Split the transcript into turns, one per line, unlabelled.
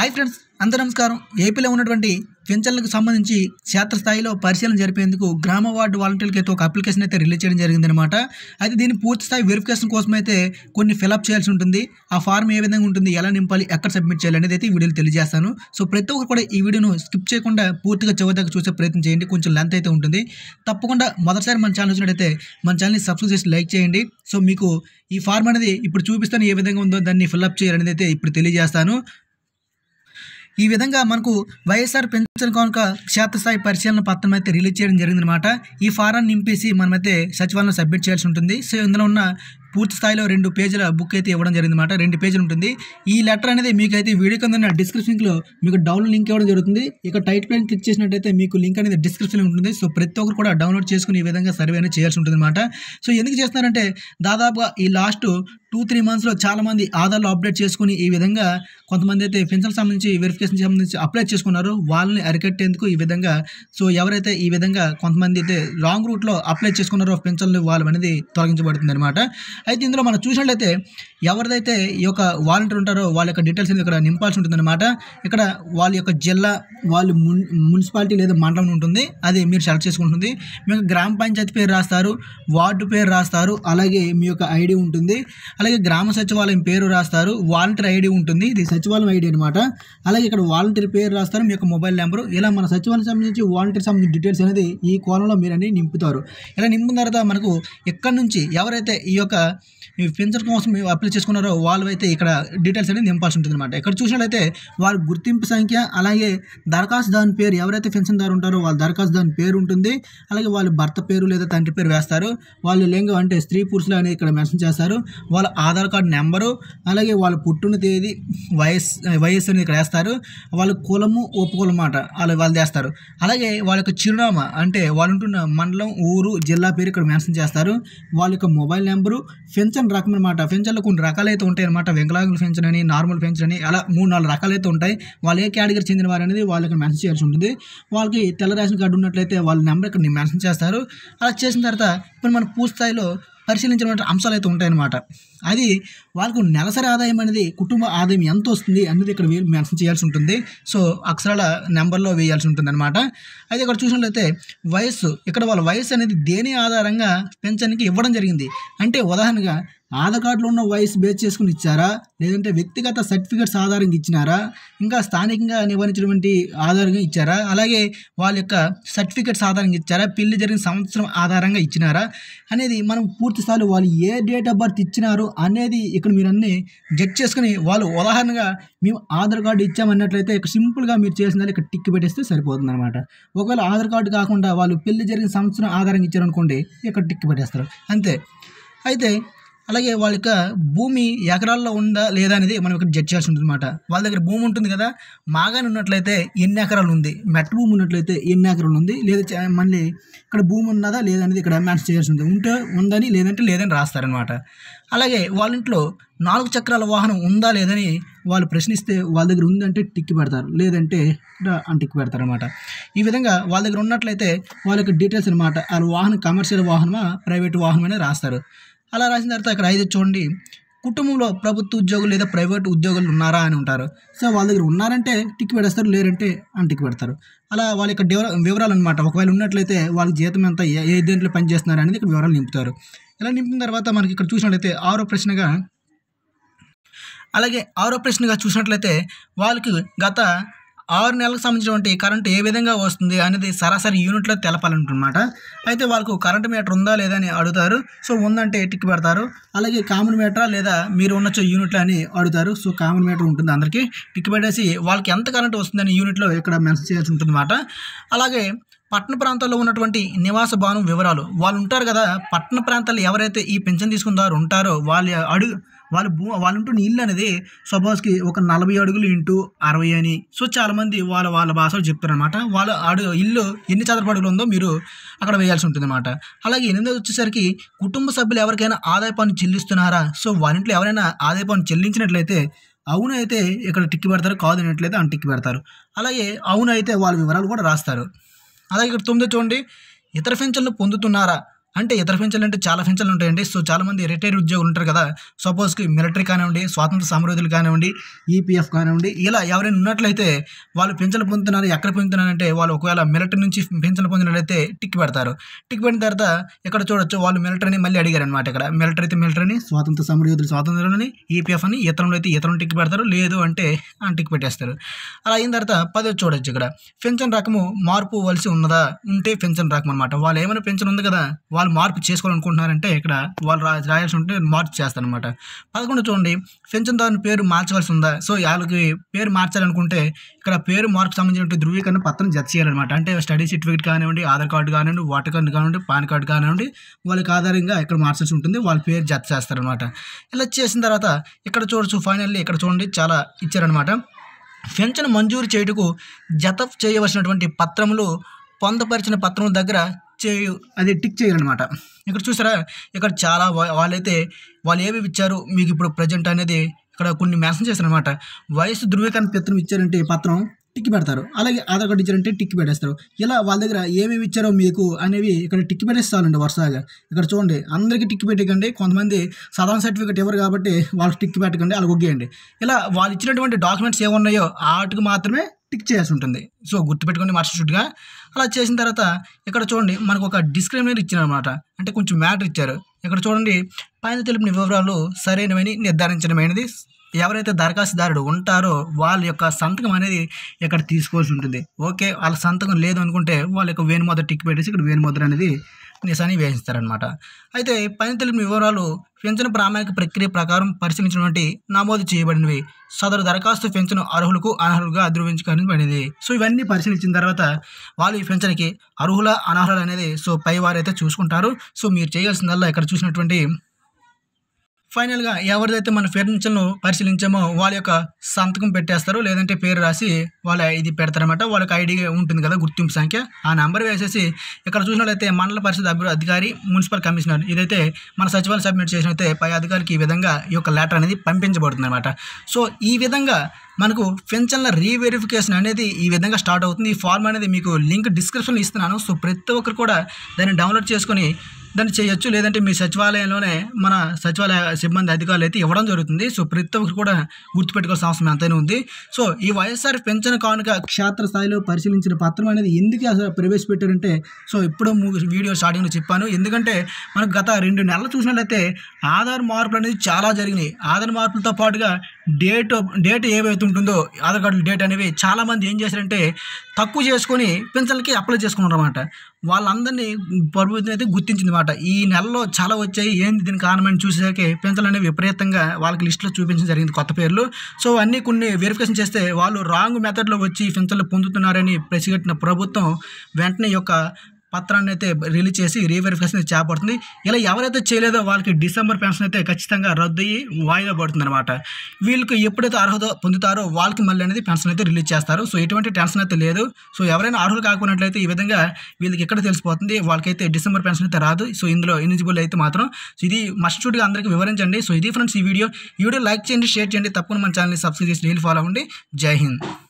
hi friends అందరూ నమస్కారం ఏపీలో ఉన్నటువంటి పింఛన్లకు సంబంధించి క్షేత్రస్థాయిలో పరిశీలన జరిపేందుకు గ్రామ వార్డు వాలంటీర్కి అయితే ఒక అప్లికేషన్ అయితే రిలీజ్ చేయడం జరిగిందనమాట అయితే దీని పూర్తి స్థాయి వెరిఫికేషన్ కోసం అయితే కొన్ని ఫిలప్ చేయాల్సి ఉంటుంది ఆ ఫార్మ్ ఏ విధంగా ఉంటుంది ఎలా నింపాలి ఎక్కడ సబ్మిట్ చేయాలి అనేది అయితే వీడియోలో తెలియజేస్తాను సో ప్రతి ఒక్కరు కూడా ఈ వీడియోను స్కిప్ చేయకుండా పూర్తిగా చివరిదాకా చూసే ప్రయత్నం చేయండి కొంచెం లెంత్ అయితే ఉంటుంది తప్పకుండా మొదటిసారి మన ఛానల్ వచ్చినట్టయితే మన ఛానల్ని సబ్స్క్రైబ్ చేసి లైక్ చేయండి సో మీకు ఈ ఫార్మ్ అనేది ఇప్పుడు చూపిస్తాను ఏ విధంగా ఉందో దాన్ని ఫిల్అప్ చేయాలనేది అయితే ఇప్పుడు తెలియజేస్తాను ఈ విధంగా మనకు వైఎస్ఆర్ పెన్షన్ కనుక క్షేత్రస్థాయి పరిశీలన పత్రం అయితే రిలీజ్ చేయడం జరిగిందనమాట ఈ ఫారాన్ని నింపేసి మనమైతే సచివాలయం సబ్మిట్ చేయాల్సి ఉంటుంది సో ఇందులో ఉన్న పూర్తి స్థాయిలో రెండు పేజీల బుక్ అయితే ఇవ్వడం జరిగింది అనమాట రెండు పేజీలు ఉంటుంది ఈ లెటర్ అనేది మీకైతే వీడియో కింద డిస్క్రిప్షన్లో మీకు డౌన్లోడ్ లింక్ ఇవ్వడం జరుగుతుంది ఇక టైట్ పైన క్లిక్ చేసినట్టయితే మీకు లింక్ అనేది డిస్క్రిప్షన్లో ఉంటుంది సో ప్రతి ఒక్కరు కూడా డౌన్లోడ్ చేసుకుని ఈ విధంగా సర్వే అనేది చేయాల్సి ఉంటుంది అనమాట సో ఎందుకు చేస్తున్నారంటే దాదాపుగా ఈ లాస్ట్ టూ త్రీ మంత్స్లో చాలామంది ఆధార్లు అప్డేట్ చేసుకుని ఈ విధంగా కొంతమంది అయితే పెన్షన్ సంబంధించి వెరిఫికేషన్ సంబంధించి అప్లై చేసుకున్నారు వాళ్ళని అరికట్టేందుకు ఈ విధంగా సో ఎవరైతే ఈ విధంగా కొంతమంది అయితే లాంగ్ రూట్లో అప్లై చేసుకున్నారో పెన్షన్లు వాళ్ళు అనేది తొలగించబడుతుంది అనమాట అయితే ఇందులో మనం చూసినట్లయితే ఎవరిదైతే ఈ యొక్క వాలంటీర్ ఉంటారో వాళ్ళ యొక్క డీటెయిల్స్ అనేది ఇక్కడ నింపాల్సి ఉంటుందన్నమాట ఇక్కడ వాళ్ళ యొక్క జిల్లా వాళ్ళు మున్సిపాలిటీ లేదా మండలం ఉంటుంది అది మీరు సెలెక్ట్ చేసుకుంటుంది మీ యొక్క గ్రామ పంచాయతీ పేరు రాస్తారు వార్డు పేరు రాస్తారు అలాగే మీ యొక్క ఐడి ఉంటుంది అలాగే గ్రామ సచివాలయం పేరు రాస్తారు వాలంటీర్ ఐడి ఉంటుంది ఇది సచివాలయం ఐడి అనమాట అలాగే ఇక్కడ వాలంటీర్ పేరు రాస్తారు మీ యొక్క మొబైల్ నెంబరు ఇలా మన సచివాలయం సంబంధించి వాలంటీర్ సంబంధించి డీటెయిల్స్ అనేది ఈ కోణంలో మీరు అన్ని నింపుతారు ఇలా నింపిన తర్వాత మనకు ఎక్కడి నుంచి ఎవరైతే ఈ యొక్క మీరు పెన్షన్ కోసం మీరు అప్లై చేసుకున్నారో వాళ్ళు అయితే ఇక్కడ డీటెయిల్స్ అనేది నింపాల్సి ఉంటుంది అనమాట ఇక్కడ చూసినట్లయితే వారి గుర్తింపు సంఖ్య అలాగే దరఖాస్తుదారుని పేరు ఎవరైతే పెన్షన్దారు ఉంటారో వాళ్ళ దరఖాస్తుదారుని పేరు ఉంటుంది అలాగే వాళ్ళ భర్త పేరు లేదా తండ్రి పేరు వేస్తారు వాళ్ళు లింగం అంటే స్త్రీ పురుషులు అనేది ఇక్కడ మెన్షన్ చేస్తారు వాళ్ళ ఆధార్ కార్డు నెంబరు అలాగే వాళ్ళ పుట్టిన తేదీ వయస్సు వయస్సు అనేది ఇక్కడ వేస్తారు వాళ్ళ కులము ఒప్పుకులం మాట వాళ్ళు వాళ్ళు చేస్తారు అలాగే వాళ్ళ యొక్క చిరునామా అంటే వాళ్ళు ఉంటున్న మండలం ఊరు జిల్లా పేరు ఇక్కడ మెన్షన్ చేస్తారు వాళ్ళ యొక్క మొబైల్ నెంబరు ఫెంచన్ రకం అనమాట ఫెంచన్లో కొన్ని రకాలైతే ఉంటాయి అనమాట వెంకలాగుల అని నార్మల్ ఫెన్షన్ అని అలా మూడు నాలుగు రకాలైతే ఉంటాయి వాళ్ళు ఏ కేటగిరీ చెందిన వారు అనేది వాళ్ళకి మెన్షన్ చేయాల్సి ఉంటుంది వాళ్ళకి తెల్ల రేషన్ కార్డు ఉన్నట్లయితే వాళ్ళ నెంబర్ ఇక్కడ మెన్షన్ చేస్తారు అలా చేసిన తర్వాత ఇప్పుడు మనం పూర్తి స్థాయిలో పరిశీలించినటువంటి అంశాలు అయితే ఉంటాయన్నమాట అది వాళ్ళకు నెలసరి ఆదాయం అనేది కుటుంబ ఆదాయం ఎంత వస్తుంది అనేది ఇక్కడ మెన్షన్ చేయాల్సి ఉంటుంది సో అక్షరాల నెంబర్లో వేయాల్సి ఉంటుంది అనమాట అయితే ఇక్కడ చూసినట్లయితే వయస్సు ఇక్కడ వాళ్ళ వయస్సు అనేది దేని ఆధారంగా పెన్షన్కి ఇవ్వడం జరిగింది అంటే ఉదాహరణగా ఆధార్ కార్డులో ఉన్న వయసు బేస్ చేసుకుని ఇచ్చారా లేదంటే వ్యక్తిగత సర్టిఫికేట్స్ ఆధారంగా ఇచ్చినారా ఇంకా స్థానికంగా నివారించినటువంటి ఆధారంగా ఇచ్చారా అలాగే వాళ్ళ యొక్క సర్టిఫికేట్స్ ఆధారంగా ఇచ్చారా పెళ్లి జరిగిన సంవత్సరం ఆధారంగా ఇచ్చినారా అనేది మనం పూర్తి వాళ్ళు ఏ డేట్ ఆఫ్ బర్త్ ఇచ్చినారు అనేది ఇక్కడ మీరు అన్నీ జడ్జ్ చేసుకుని వాళ్ళు ఉదాహరణగా మేము ఆధార్ కార్డు ఇచ్చామన్నట్లయితే ఇక్కడ సింపుల్గా మీరు చేసిన ఇక్కడ టిక్ పెట్టేస్తే సరిపోతుంది అనమాట ఒకవేళ ఆధార్ కార్డు కాకుండా వాళ్ళు పెళ్లి జరిగిన సంవత్సరం ఆధారంగా ఇచ్చారనుకోండి ఇక్కడ టిక్ పెట్టేస్తారు అంతే అయితే అలాగే యొక్క భూమి ఎకరాల్లో ఉందా లేదా అనేది మనం ఇక్కడ జడ్జ్ చేయాల్సి ఉంటుంది అనమాట వాళ్ళ దగ్గర భూమి ఉంటుంది కదా మాగాని ఉన్నట్లయితే ఎన్ని ఎకరాలు ఉంది మెట్ట భూమి ఉన్నట్లయితే ఎన్ని ఎకరాలు ఉంది లేదా మళ్ళీ ఇక్కడ భూమి ఉన్నదా లేదా అనేది ఇక్కడ మ్యాన్స్ చేయాల్సి ఉంటుంది ఉంటే ఉందని లేదంటే లేదని రాస్తారనమాట అలాగే వాళ్ళ ఇంట్లో నాలుగు చక్రాల వాహనం ఉందా లేదని వాళ్ళు ప్రశ్నిస్తే వాళ్ళ దగ్గర ఉందంటే టిక్కి పెడతారు లేదంటే అంటిక్కి పెడతారు అనమాట ఈ విధంగా వాళ్ళ దగ్గర ఉన్నట్లయితే వాళ్ళకి డీటెయిల్స్ అనమాట వాళ్ళ వాహనం కమర్షియల్ వాహనమా ప్రైవేట్ వాహనం అనేది రాస్తారు అలా రాసిన తర్వాత ఇక్కడ ఐదు చూడండి కుటుంబంలో ప్రభుత్వ ఉద్యోగులు లేదా ప్రైవేట్ ఉద్యోగులు ఉన్నారా అని ఉంటారు సో వాళ్ళ దగ్గర ఉన్నారంటే టిక్ పెడేస్తారు లేరంటే అని టిక్ పెడతారు అలా వాళ్ళ యొక్క వివరాలు అనమాట ఒకవేళ ఉన్నట్లయితే వాళ్ళ జీతం ఎంత ఏ దేంట్లో పనిచేస్తున్నారు అనేది ఇక్కడ వివరాలు నింపుతారు ఇలా నింపిన తర్వాత మనకి ఇక్కడ చూసినట్లయితే ఆరో ప్రశ్నగా అలాగే ఆరో ప్రశ్నగా చూసినట్లయితే వాళ్ళకి గత ఆరు నెలలకు సంబంధించినటువంటి కరెంట్ ఏ విధంగా వస్తుంది అనేది సరాసరి యూనిట్లో తెలపాలన్నమాట అయితే వాళ్ళకు కరెంట్ మీటర్ ఉందా లేదా అని అడుగుతారు సో ఉందంటే టిక్ పెడతారు అలాగే కామన్ మీటరా లేదా మీరు ఉన్న యూనిట్లో అని అడుగుతారు సో కామన్ మీటర్ ఉంటుంది అందరికీ టిక్ పెట్టేసి వాళ్ళకి ఎంత కరెంట్ వస్తుందని యూనిట్లో ఇక్కడ మెన్షన్ చేయాల్సి ఉంటుందన్నమాట అలాగే పట్టణ ప్రాంతాల్లో ఉన్నటువంటి నివాస భవనం వివరాలు వాళ్ళు ఉంటారు కదా పట్టణ ప్రాంతాల్లో ఎవరైతే ఈ పెన్షన్ తీసుకుంటారో ఉంటారో వాళ్ళ అడుగు వాళ్ళు భూ ఉంటున్న ఇల్లు అనేది సపోజ్కి ఒక నలభై అడుగులు ఇంటూ అరవై అని సో చాలామంది వాళ్ళ వాళ్ళ భాషలో అనమాట వాళ్ళ ఆడు ఇల్లు ఎన్ని చదరపు అడుగులు ఉందో మీరు అక్కడ వేయాల్సి ఉంటుంది అనమాట అలాగే ఎనిమిది వచ్చేసరికి కుటుంబ సభ్యులు ఎవరికైనా ఆదాయ పన్ను చెల్లిస్తున్నారా సో వాళ్ళింట్లో ఎవరైనా ఆదాయ పన్ను చెల్లించినట్లయితే అవునైతే ఇక్కడ టిక్కి పెడతారు కాదు అన్నట్లయితే అని టిక్కి పెడతారు అలాగే అవునైతే వాళ్ళ వివరాలు కూడా రాస్తారు అలాగే ఇక్కడ తొమ్మిది చూడండి ఇతర పెన్షన్లు పొందుతున్నారా అంటే ఇతర పెన్షన్లు అంటే చాలా పెన్షన్లు ఉంటాయండి సో చాలామంది రిటైర్డ్ ఉద్యోగులు ఉంటారు కదా సపోజ్కి మిలిటరీ కానివ్వండి స్వాతంత్ర సమరోధులు కానివ్వండి ఈపీఎఫ్ e కానివ్వండి ఇలా ఎవరైనా ఉన్నట్లయితే వాళ్ళు పెన్షన్లు పొందుతున్నారు ఎక్కడ పొందుతున్నారంటే వాళ్ళు ఒకవేళ మిలిటరీ నుంచి పెన్షన్లు పొందినట్లయితే టిక్ పెడతారు టిక్ పెట్టిన తర్వాత ఇక్కడ చూడొచ్చు వాళ్ళు మిలిటరీని మళ్ళీ అడిగారు అనమాట ఇక్కడ మిలిటరీ అయితే మిలిటరీని స్వాతంత్ర సమరయోధులు స్వాతంత్రాన్ని ఈపీఎఫ్ e అని ఇతరులు అయితే ఇతరులు టిక్ పెడతారు లేదు అంటే టిక్ పెట్టేస్తారు అలా అయిన తర్వాత పదో చూడొచ్చు ఇక్కడ పెన్షన్ రకము మార్పు వలసి ఉన్నదా ఉంటే పెన్షన్ రకం అనమాట వాళ్ళు ఏమైనా పెన్షన్ ఉంది కదా వాళ్ళు మార్పు చేసుకోవాలనుకుంటున్నారంటే ఇక్కడ వాళ్ళు రాయాల్సి ఉంటే మార్పు చేస్తారనమాట పదకొండు చూడండి దారుని పేరు మార్చవలసి ఉందా సో వాళ్ళకి పేరు మార్చాలనుకుంటే ఇక్కడ పేరు మార్పు సంబంధించిన ధృవీకరణ పత్రం జత చేయాలన్నమాట అంటే స్టడీ సర్టిఫికేట్ కానివ్వండి ఆధార్ కార్డు కానివ్వండి వాటర్ కార్డు కానివ్వండి పాన్ కార్డు కానివ్వండి వాళ్ళకి ఆధారంగా ఇక్కడ మార్చాల్సి ఉంటుంది వాళ్ళ పేరు జత చేస్తారనమాట ఇలా చేసిన తర్వాత ఇక్కడ చూడొచ్చు ఫైనల్లీ ఇక్కడ చూడండి చాలా ఇచ్చారనమాట పెన్షన్ మంజూరు చేయుటకు జత చేయవలసినటువంటి పత్రములు పొందపరిచిన పత్రం దగ్గర చేయు అది టిక్ చేయాలన్నమాట ఇక్కడ చూసారా ఇక్కడ చాలా వాళ్ళైతే వాళ్ళు ఏమేమి ఇచ్చారు మీకు ఇప్పుడు ప్రజెంట్ అనేది ఇక్కడ కొన్ని మెన్షన్ చేశారనమాట వయసు ధృవీకరణ పత్రం ఇచ్చారంటే పత్రం టిక్ పెడతారు అలాగే ఆధార్ కార్డు ఇచ్చారంటే టిక్ పెట్టేస్తారు ఇలా వాళ్ళ దగ్గర ఏమేమి ఇచ్చారో మీకు అనేవి ఇక్కడ టిక్ అండి వరుసగా ఇక్కడ చూడండి అందరికీ టిక్ పెట్టకండి కొంతమంది సాధారణ సర్టిఫికేట్ ఇవ్వరు కాబట్టి వాళ్ళకి టిక్ పెట్టకండి అలా ఒగ్గేయండి ఇలా వాళ్ళు ఇచ్చినటువంటి డాక్యుమెంట్స్ ఏమున్నాయో వాటికి మాత్రమే టిక్ చేయాల్సి ఉంటుంది సో గుర్తుపెట్టుకోండి మర్చిచుట్టుగా అలా చేసిన తర్వాత ఇక్కడ చూడండి మనకు ఒక డిస్క్రిమినేటర్ ఇచ్చారనమాట అంటే కొంచెం మ్యాటర్ ఇచ్చారు ఇక్కడ చూడండి పైన తెలిపిన వివరాలు సరైనవని నిర్ధారించడమైనది ఎవరైతే దరఖాస్తుదారుడు ఉంటారో వాళ్ళ యొక్క సంతకం అనేది ఇక్కడ తీసుకోవాల్సి ఉంటుంది ఓకే వాళ్ళ సంతకం లేదు అనుకుంటే వాళ్ళ యొక్క వేణుమోద టిక్ పెట్టేసి ఇక్కడ వేణుముద్ర అనేది నిశాని వేధిస్తారనమాట అయితే పైన తెలిపిన వివరాలు పెన్షన్ ప్రామాణిక ప్రక్రియ ప్రకారం పరిశీలించినటువంటి నమోదు చేయబడినవి సదరు దరఖాస్తు పెన్షన్ అర్హులకు అనర్హులుగా పడింది సో ఇవన్నీ పరిశీలించిన తర్వాత వాళ్ళు ఈ పెన్షన్కి అర్హుల అనర్హులు అనేది సో పై వారైతే చూసుకుంటారు సో మీరు చేయాల్సిందల్లా ఇక్కడ చూసినటువంటి ఫైనల్గా ఎవరిదైతే మన ఫర్నిచర్ను పరిశీలించామో వాళ్ళ యొక్క సంతకం పెట్టేస్తారు లేదంటే పేరు రాసి వాళ్ళ ఇది పెడతారనమాట వాళ్ళకి ఐడి ఉంటుంది కదా గుర్తింపు సంఖ్య ఆ నెంబర్ వేసేసి ఇక్కడ చూసినట్లయితే మండల పరిషత్ అభివృద్ధి అధికారి మున్సిపల్ కమిషనర్ ఇదైతే మన సచివాలయం సబ్మిట్ చేసినైతే పై అధికారికి ఈ విధంగా ఈ యొక్క లెటర్ అనేది పంపించబడుతుంది అనమాట సో ఈ విధంగా మనకు పెన్షన్ల రీవెరిఫికేషన్ అనేది ఈ విధంగా స్టార్ట్ అవుతుంది ఈ ఫార్మ్ అనేది మీకు లింక్ డిస్క్రిప్షన్లో ఇస్తున్నాను సో ప్రతి ఒక్కరు కూడా దాన్ని డౌన్లోడ్ చేసుకొని దాన్ని చేయొచ్చు లేదంటే మీ సచివాలయంలోనే మన సచివాలయ సిబ్బంది అధికారులు అయితే ఇవ్వడం జరుగుతుంది సో ప్రతి ఒక్కరు కూడా గుర్తుపెట్టుకోవాల్సిన అవసరం ఎంతైనా ఉంది సో ఈ వైఎస్ఆర్ పెన్షన్ కానుక క్షేత్ర స్థాయిలో పరిశీలించిన పత్రం అనేది ఎందుకు అసలు ప్రవేశపెట్టారంటే సో ఇప్పుడు వీడియో స్టార్టింగ్లో చెప్పాను ఎందుకంటే మనకు గత రెండు నెలలు చూసినట్లయితే ఆధార్ మార్పులు అనేది చాలా జరిగినాయి ఆధార్ మార్పులతో పాటుగా డేట్ డేట్ ఏవైతే ఉంటుందో ఆధార్ కార్డు డేట్ అనేవి చాలామంది ఏం చేశారంటే తక్కువ చేసుకొని పెన్షన్లకి అప్లై చేసుకున్నారు అనమాట వాళ్ళందరినీ ప్రభుత్వం అయితే గుర్తించిందన్నమాట ఈ నెలలో చాలా వచ్చాయి ఏంది దీని కారణమని చూసేసరికి పెన్షన్లు అనేవి విపరీతంగా వాళ్ళకి లిస్టులో చూపించడం జరిగింది కొత్త పేర్లు సో అన్నీ కొన్ని వెరిఫికేషన్ చేస్తే వాళ్ళు రాంగ్ మెథడ్లో వచ్చి పెన్షన్లు పొందుతున్నారని ప్రసిగట్టిన ప్రభుత్వం వెంటనే యొక్క పత్రాన్ని అయితే రిలీజ్ చేసి రీవెరిఫికేషన్ చేపడుతుంది ఇలా ఎవరైతే చేయలేదో వాళ్ళకి డిసెంబర్ పెన్షన్ అయితే ఖచ్చితంగా రద్దు అయ్యి వాయిదా పడుతుంది అనమాట వీళ్ళకి ఎప్పుడైతే అర్హత పొందుతారో వాళ్ళకి మళ్ళీ అనేది పెన్షన్ అయితే రిలీజ్ చేస్తారు సో ఎటువంటి టెన్షన్ అయితే లేదు సో ఎవరైనా అర్హులు కాకున్నట్లయితే ఈ విధంగా వీళ్ళకి ఎక్కడ తెలిసిపోతుంది వాళ్ళకైతే డిసెంబర్ పెన్షన్ అయితే రాదు సో ఇందులో ఎలిజిబుల్ అయితే మాత్రం సో ఇది మస్ట్ చూడగా అందరికీ వివరించండి సో ఇది ఫ్రెండ్స్ ఈ వీడియో ఈ వీడియో లైక్ చేయండి షేర్ చేయండి తప్పకుండా మన ఛానల్ని సబ్స్క్రైబ్ చేసి డైలీ ఫాలో అవ్వండి జై హింద్